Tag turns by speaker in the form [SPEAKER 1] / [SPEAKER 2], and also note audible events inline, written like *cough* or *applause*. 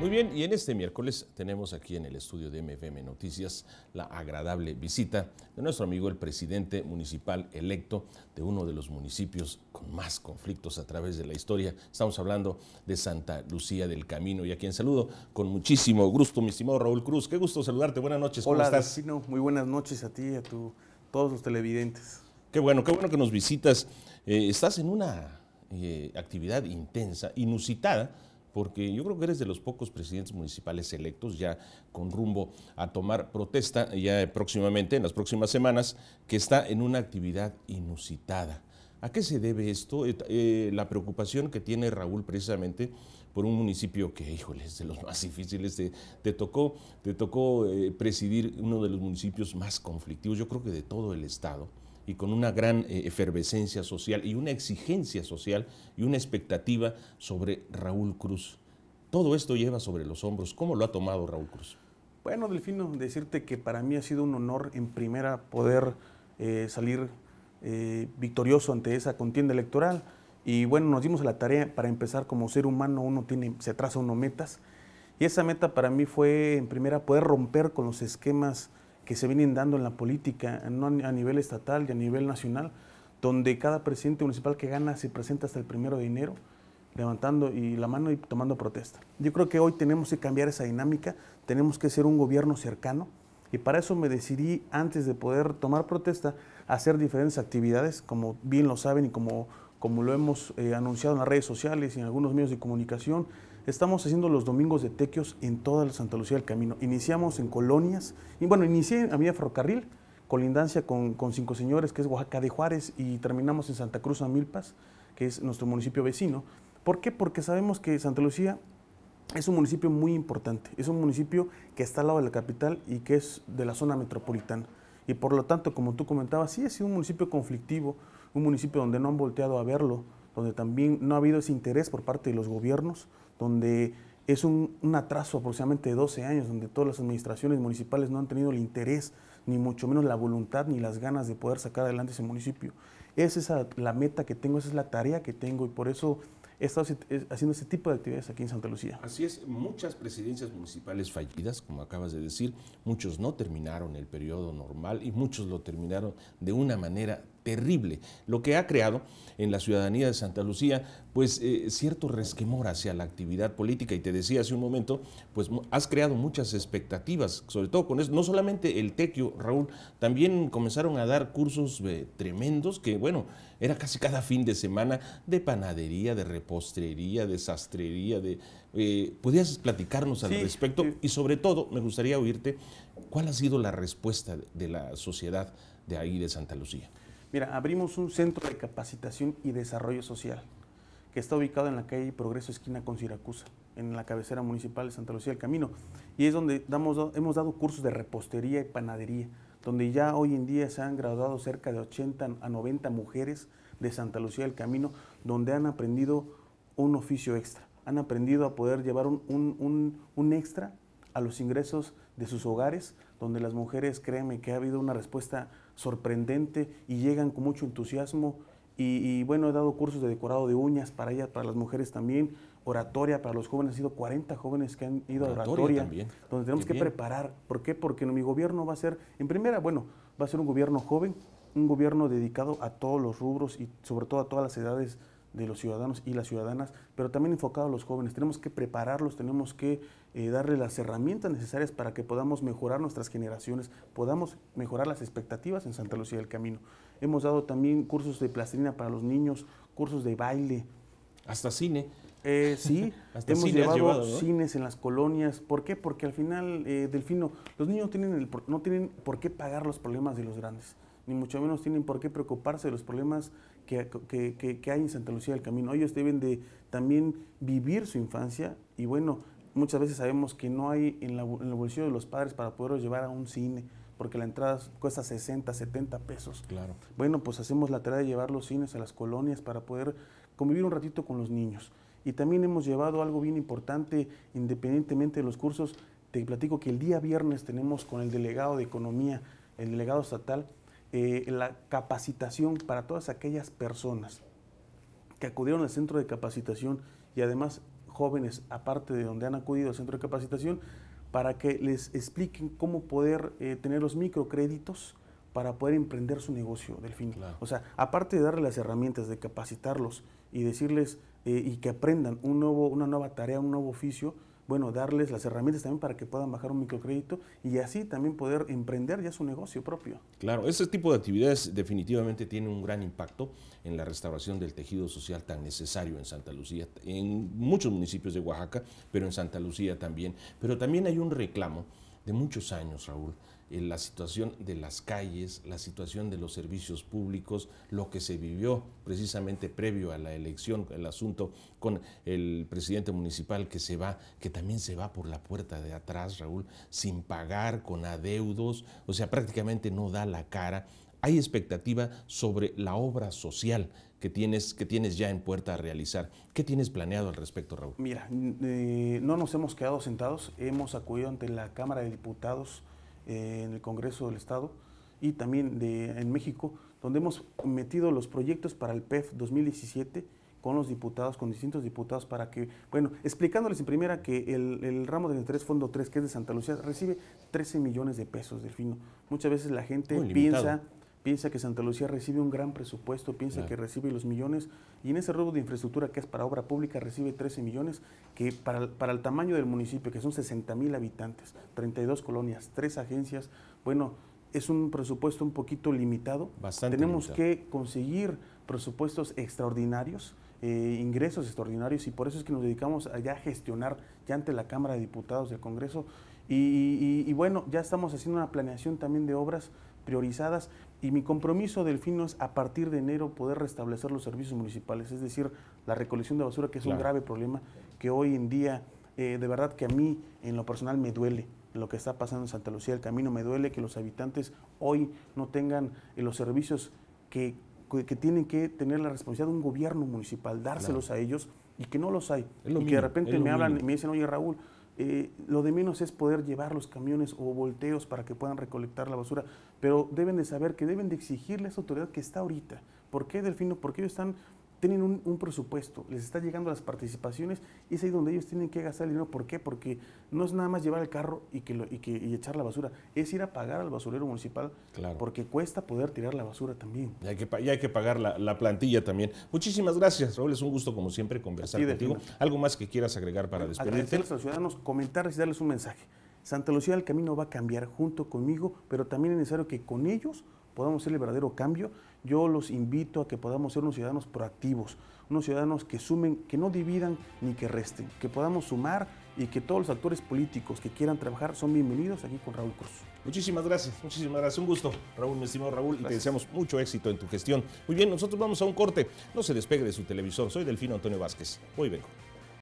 [SPEAKER 1] Muy bien, y en este miércoles tenemos aquí en el estudio de MFM Noticias la agradable visita de nuestro amigo el presidente municipal electo de uno de los municipios con más conflictos a través de la historia. Estamos hablando de Santa Lucía del Camino y a quien saludo con muchísimo gusto, mi estimado Raúl Cruz. Qué gusto saludarte, buenas noches. Hola,
[SPEAKER 2] muy buenas noches a ti a
[SPEAKER 1] todos los televidentes. Qué bueno, qué bueno que nos visitas. Eh, estás en una eh, actividad intensa, inusitada porque yo creo que eres de los pocos presidentes municipales electos ya con rumbo a tomar protesta ya próximamente, en las próximas semanas, que está en una actividad inusitada. ¿A qué se debe esto? Eh, eh, la preocupación que tiene Raúl precisamente por un municipio que, híjole, es de los más difíciles. Te, tocó, te tocó eh, presidir uno de los municipios más conflictivos, yo creo que de todo el estado y con una gran eh, efervescencia social y una exigencia social y una expectativa sobre Raúl Cruz. Todo esto lleva sobre los hombros. ¿Cómo lo ha tomado Raúl Cruz? Bueno, Delfino, decirte que para
[SPEAKER 2] mí ha sido un honor en primera poder eh, salir eh, victorioso ante esa contienda electoral. Y bueno, nos dimos a la tarea para empezar como ser humano, uno tiene, se traza uno metas. Y esa meta para mí fue, en primera, poder romper con los esquemas que se vienen dando en la política, a nivel estatal y a nivel nacional, donde cada presidente municipal que gana se presenta hasta el primero de enero, levantando y la mano y tomando protesta. Yo creo que hoy tenemos que cambiar esa dinámica, tenemos que ser un gobierno cercano, y para eso me decidí, antes de poder tomar protesta, hacer diferentes actividades, como bien lo saben y como como lo hemos eh, anunciado en las redes sociales y en algunos medios de comunicación, estamos haciendo los domingos de tequios en toda Santa Lucía del Camino. Iniciamos en colonias, y bueno, inicié a vía ferrocarril, colindancia con, con, Cinco Señores, que es Oaxaca de Juárez, y terminamos en Santa Cruz Amilpas, que es nuestro municipio vecino. ¿Por qué? Porque sabemos que Santa Lucía es un municipio muy importante, es un municipio que está al lado de la capital y que es de la zona metropolitana. Y por lo tanto, como tú comentabas, sí ha sido un municipio conflictivo, un municipio donde no han volteado a verlo, donde también no ha habido ese interés por parte de los gobiernos, donde es un, atraso aproximadamente de 12 años, donde todas las administraciones municipales no han tenido el interés, ni mucho menos la voluntad, ni las ganas de poder sacar adelante ese municipio. Esa es la meta que tengo, esa es la tarea que tengo y por eso he estado eh, haciendo ese tipo de actividades aquí en Santa Lucía.
[SPEAKER 1] Así es, muchas presidencias municipales fallidas, como acabas de decir, muchos no terminaron el periodo normal y muchos lo terminaron de una manera terrible, lo que ha creado en la ciudadanía de Santa Lucía, pues eh, cierto resquemor hacia la actividad política. Y te decía hace un momento, pues has creado muchas expectativas, sobre todo con eso. No solamente el tequio, Raúl, también comenzaron a dar cursos eh, tremendos que, bueno, era casi cada fin de semana de panadería, de repostería, de sastrería, de... Eh, platicarnos al respecto? Y sobre todo, me gustaría oírte, ¿cuál ha sido la respuesta de la sociedad de ahí de Santa Lucía? Mira, abrimos un centro de capacitación
[SPEAKER 2] y desarrollo social que está ubicado en la calle Progreso Esquina con Siracusa, en la cabecera municipal de Santa Lucía del Camino. Y es donde damos, hemos dado cursos de repostería y panadería, donde ya hoy en día se han graduado cerca de 80 a 90 mujeres de Santa Lucía del Camino, donde han aprendido un oficio extra, han aprendido a poder llevar un extra a los ingresos de sus hogares, donde las mujeres, créanme que ha habido una respuesta sorprendente y llegan con mucho entusiasmo. Y, bueno, he dado cursos de decorado de uñas para ellas, para las mujeres también, oratoria para los jóvenes, han sido 40 jóvenes que han ido a oratoria, también. donde tenemos que preparar. ¿Por qué? Porque mi gobierno va a ser, en primera, bueno, va a ser un gobierno joven, un gobierno dedicado a todos los rubros y sobre todo a todas las edades de los ciudadanos y las ciudadanas, pero también enfocado a los jóvenes. Tenemos que prepararlos, tenemos que eh, darle las herramientas necesarias para que podamos mejorar nuestras generaciones, podamos mejorar las expectativas en Santa Lucía del Camino. Hemos dado también cursos de plastilina para los niños, cursos de baile. Hasta cine. Eh, sí,
[SPEAKER 1] *laughs* hemos llevado,
[SPEAKER 2] cines en las colonias. ¿Por qué? Porque al final, eh, Delfino, los niños no tienen por qué pagar los problemas de los grandes, ni mucho menos tienen por qué preocuparse de los problemas que, que hay en Santa Lucía del Camino. Ellos deben de también vivir su infancia y bueno, Muchas veces sabemos que no hay en, la, evolución el bolsillo de los padres para poderlos llevar a un cine, porque la entrada cuesta 60, 70 pesos. Claro. Bueno, pues hacemos la tarea de llevar los cines a las colonias para poder convivir un ratito con los niños. Y también hemos llevado algo bien importante, independientemente de los cursos, te platico que el día viernes tenemos con el delegado de Economía, el delegado estatal, eh, la capacitación para todas aquellas personas que acudieron al centro de capacitación y además jóvenes, aparte de donde han acudido al centro de capacitación, para que les expliquen cómo poder eh, tener los microcréditos para poder emprender su negocio, del fin. O sea, aparte de darles las herramientas, de capacitarlos y decirles eh, y que aprendan un nuevo, una nueva tarea, un nuevo oficio, bueno, darles las herramientas también para que puedan bajar un microcrédito y así también poder emprender ya su negocio propio.
[SPEAKER 1] Claro, ese tipo de actividades definitivamente tiene un gran impacto en la restauración del tejido social tan necesario en Santa Lucía, en muchos municipios de Oaxaca, pero en Santa Lucía también. Pero también hay un reclamo de muchos años, Raúl, la situación de las calles, la situación de los servicios públicos, lo que se vivió precisamente previo a la elección, el asunto con el presidente municipal que se va, que también se va por la puerta de atrás, Raúl, sin pagar, con adeudos, o sea, prácticamente no da la cara. Hay expectativa sobre la obra social que tienes, que tienes ya en puerta a realizar. ¿Qué tienes planeado al respecto, Raúl?
[SPEAKER 2] Mira, eh, no nos hemos quedado sentados, hemos acudido ante la Cámara de Diputados eh, en el Congreso del Estado y también de, en México, donde hemos metido los proyectos para el PEF 2017 con los diputados, con distintos diputados, para que, bueno, explicándoles en primera que el, ramo del interés Fondo 3, que es de Santa Lucía, recibe 13 millones de pesos, del fino Muchas veces la gente piensa piensa que Santa Lucía recibe un gran presupuesto, piensa que recibe los millones, y en ese robo de infraestructura que es para obra pública recibe 13 millones, que para, el tamaño del municipio, que son 60 mil habitantes, 32 colonias, 3 agencias, bueno, es un presupuesto un poquito limitado. Bastante Tenemos que conseguir presupuestos extraordinarios. Eh, ingresos extraordinarios y por eso es que nos dedicamos a ya gestionar ya ante la Cámara de Diputados del Congreso y bueno, ya estamos haciendo una planeación también de obras priorizadas, y mi compromiso, Delfino, es a partir de enero poder restablecer los servicios municipales, es decir, la recolección de basura, que es un grave problema que hoy en día, eh, de verdad que a mí en lo personal me duele lo que está pasando en Santa Lucía del Camino, me duele que los habitantes hoy no tengan eh, los servicios que, tienen que tener la responsabilidad de un gobierno municipal, dárselos a ellos y que no los hay. Y que de repente me hablan y me dicen, oye Raúl, eh, lo de menos es poder llevar los camiones o volteos para que puedan recolectar la basura, pero deben de saber que deben de exigirle a esa autoridad que está ahorita. ¿Por qué, Delfino? Porque ellos están tienen un, presupuesto, les está llegando las participaciones y es ahí donde ellos tienen que gastar el dinero. ¿Por qué? Porque no es nada más llevar el carro y, que, y, que y echar la basura, es ir a pagar al basurero
[SPEAKER 1] municipal porque cuesta poder tirar la basura también. Y hay que, pagar la, plantilla también. Muchísimas gracias, Raúl, es un gusto como siempre conversar contigo. ¿Algo más que quieras agregar para despedirte? Agradecerles a
[SPEAKER 2] los ciudadanos, comentarles y darles un mensaje. Santa Lucía del Camino va a cambiar junto conmigo, pero también es necesario que con ellos podamos ser el verdadero cambio, yo los invito a que podamos ser unos ciudadanos proactivos, unos ciudadanos que sumen, que no dividan ni que resten, que podamos sumar
[SPEAKER 1] y que todos los actores políticos que quieran trabajar son bienvenidos aquí con Raúl Cruz. Muchísimas gracias, muchísimas gracias. Un gusto, Raúl, mi estimado Raúl, y te deseamos mucho éxito en tu gestión. Muy bien, nosotros vamos a un corte. No se despegue de su televisor. Soy Delfino Antonio Vázquez. Hoy vengo.